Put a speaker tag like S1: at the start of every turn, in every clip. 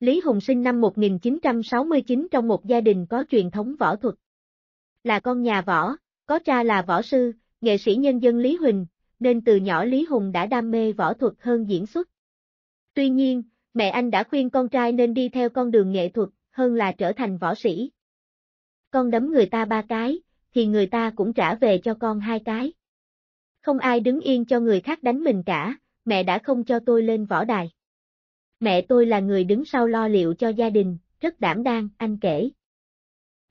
S1: Lý Hùng sinh năm 1969 trong một gia đình có truyền thống võ thuật. Là con nhà võ, có cha là võ sư, nghệ sĩ nhân dân Lý Huỳnh, nên từ nhỏ Lý Hùng đã đam mê võ thuật hơn diễn xuất. Tuy nhiên, mẹ anh đã khuyên con trai nên đi theo con đường nghệ thuật, hơn là trở thành võ sĩ. Con đấm người ta ba cái, thì người ta cũng trả về cho con hai cái. Không ai đứng yên cho người khác đánh mình cả, mẹ đã không cho tôi lên võ đài. Mẹ tôi là người đứng sau lo liệu cho gia đình, rất đảm đang, anh kể.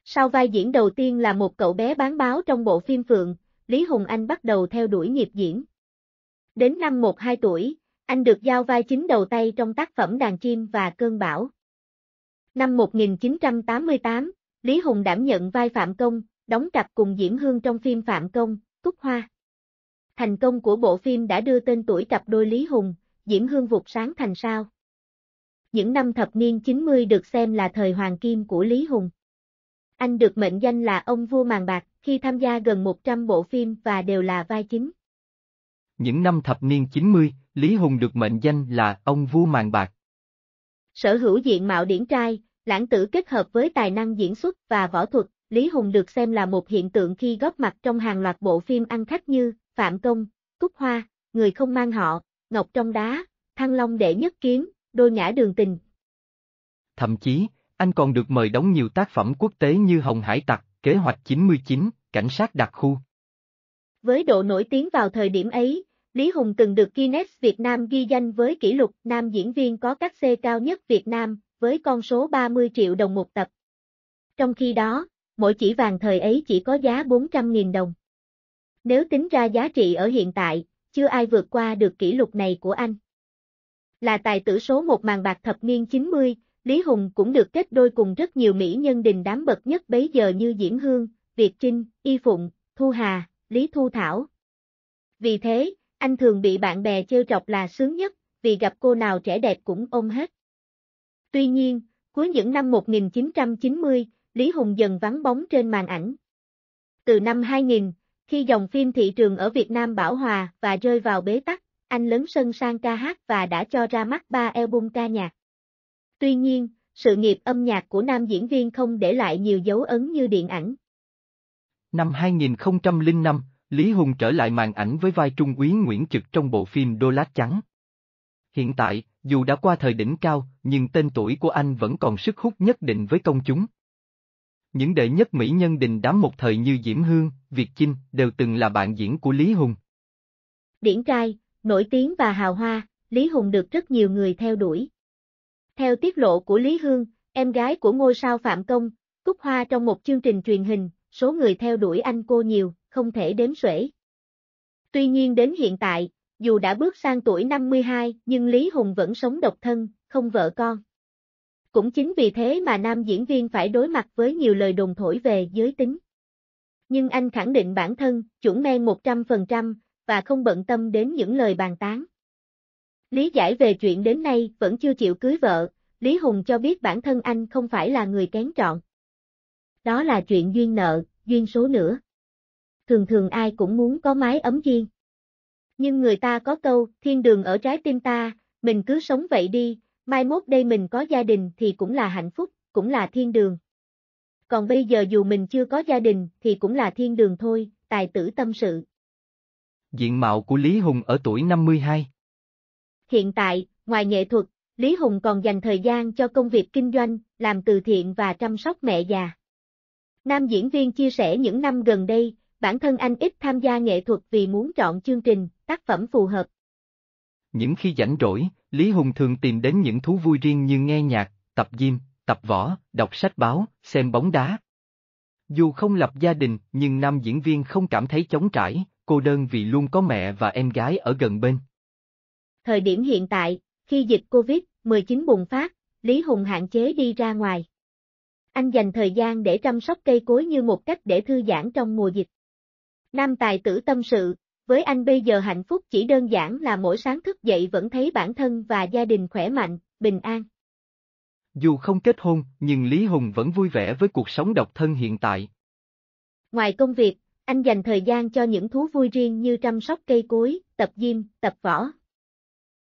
S1: Sau vai diễn đầu tiên là một cậu bé bán báo trong bộ phim Phượng, Lý Hùng Anh bắt đầu theo đuổi nghiệp diễn. Đến năm 12 tuổi, anh được giao vai chính đầu tay trong tác phẩm Đàn Chim và Cơn Bão. Năm 1988, Lý Hùng đảm nhận vai Phạm Công, đóng cặp cùng Diễm Hương trong phim Phạm Công, Cúc Hoa. Thành công của bộ phim đã đưa tên tuổi cặp đôi Lý Hùng, Diễm Hương vụt sáng thành sao những năm thập niên 90 được xem là thời hoàng kim của Lý Hùng. Anh được mệnh danh là ông vua màn bạc khi tham gia gần 100 bộ phim và đều là vai chính.
S2: Những năm thập niên 90, Lý Hùng được mệnh danh là ông vua màn bạc.
S1: Sở hữu diện mạo điển trai, lãng tử kết hợp với tài năng diễn xuất và võ thuật, Lý Hùng được xem là một hiện tượng khi góp mặt trong hàng loạt bộ phim ăn khách như Phạm Công, Cúc Hoa, Người không mang họ, Ngọc trong đá, Thăng Long đệ nhất kiếm, đôi ngã đường tình.
S2: Thậm chí, anh còn được mời đóng nhiều tác phẩm quốc tế như Hồng Hải Tặc, Kế hoạch 99, Cảnh sát đặc khu.
S1: Với độ nổi tiếng vào thời điểm ấy, Lý Hùng từng được Guinness Việt Nam ghi danh với kỷ lục nam diễn viên có các C cao nhất Việt Nam, với con số 30 triệu đồng một tập. Trong khi đó, mỗi chỉ vàng thời ấy chỉ có giá 400.000 đồng. Nếu tính ra giá trị ở hiện tại, chưa ai vượt qua được kỷ lục này của anh là tài tử số một màn bạc thập niên 90, Lý Hùng cũng được kết đôi cùng rất nhiều mỹ nhân đình đám bậc nhất bấy giờ như Diễm Hương, Việt Trinh, Y Phụng, Thu Hà, Lý Thu Thảo. Vì thế, anh thường bị bạn bè trêu chọc là sướng nhất, vì gặp cô nào trẻ đẹp cũng ôm hết. Tuy nhiên, cuối những năm 1990, Lý Hùng dần vắng bóng trên màn ảnh. Từ năm 2000, khi dòng phim thị trường ở Việt Nam bão hòa và rơi vào bế tắc, anh lớn sân sang ca hát và đã cho ra mắt ba album ca nhạc. Tuy nhiên, sự nghiệp âm nhạc của nam diễn viên không để lại nhiều dấu ấn như điện ảnh.
S2: Năm 2005, Lý Hùng trở lại màn ảnh với vai Trung úy Nguyễn Trực trong bộ phim Đô Lát Trắng. Hiện tại, dù đã qua thời đỉnh cao, nhưng tên tuổi của anh vẫn còn sức hút nhất định với công chúng. Những đệ nhất mỹ nhân đình đám một thời như Diễm Hương, Việt Chinh đều từng là bạn diễn của Lý Hùng.
S1: Điển trai, nổi tiếng và hào hoa, Lý Hùng được rất nhiều người theo đuổi. Theo tiết lộ của Lý Hương, em gái của ngôi sao Phạm Công, Cúc Hoa trong một chương trình truyền hình, số người theo đuổi anh cô nhiều, không thể đếm xuể. Tuy nhiên đến hiện tại, dù đã bước sang tuổi 52 nhưng Lý Hùng vẫn sống độc thân, không vợ con. Cũng chính vì thế mà nam diễn viên phải đối mặt với nhiều lời đồn thổi về giới tính. Nhưng anh khẳng định bản thân, chuẩn men 100%, và không bận tâm đến những lời bàn tán. Lý giải về chuyện đến nay vẫn chưa chịu cưới vợ, Lý Hùng cho biết bản thân anh không phải là người kén chọn. Đó là chuyện duyên nợ, duyên số nữa. Thường thường ai cũng muốn có mái ấm duyên. Nhưng người ta có câu, thiên đường ở trái tim ta, mình cứ sống vậy đi, mai mốt đây mình có gia đình thì cũng là hạnh phúc, cũng là thiên đường. Còn bây giờ dù mình chưa có gia đình thì cũng là thiên đường thôi, tài tử tâm sự.
S2: Diện mạo của Lý Hùng ở tuổi 52
S1: Hiện tại, ngoài nghệ thuật, Lý Hùng còn dành thời gian cho công việc kinh doanh, làm từ thiện và chăm sóc mẹ già. Nam diễn viên chia sẻ những năm gần đây, bản thân anh ít tham gia nghệ thuật vì muốn chọn chương trình, tác phẩm phù hợp.
S2: Những khi rảnh rỗi, Lý Hùng thường tìm đến những thú vui riêng như nghe nhạc, tập gym, tập võ, đọc sách báo, xem bóng đá. Dù không lập gia đình, nhưng nam diễn viên không cảm thấy chống trải, cô đơn vì luôn có mẹ và em gái ở gần bên.
S1: Thời điểm hiện tại, khi dịch Covid-19 bùng phát, Lý Hùng hạn chế đi ra ngoài. Anh dành thời gian để chăm sóc cây cối như một cách để thư giãn trong mùa dịch. Nam tài tử tâm sự, với anh bây giờ hạnh phúc chỉ đơn giản là mỗi sáng thức dậy vẫn thấy bản thân và gia đình khỏe mạnh, bình an.
S2: Dù không kết hôn, nhưng Lý Hùng vẫn vui vẻ với cuộc sống độc thân hiện tại.
S1: Ngoài công việc, anh dành thời gian cho những thú vui riêng như chăm sóc cây cối, tập gym, tập võ,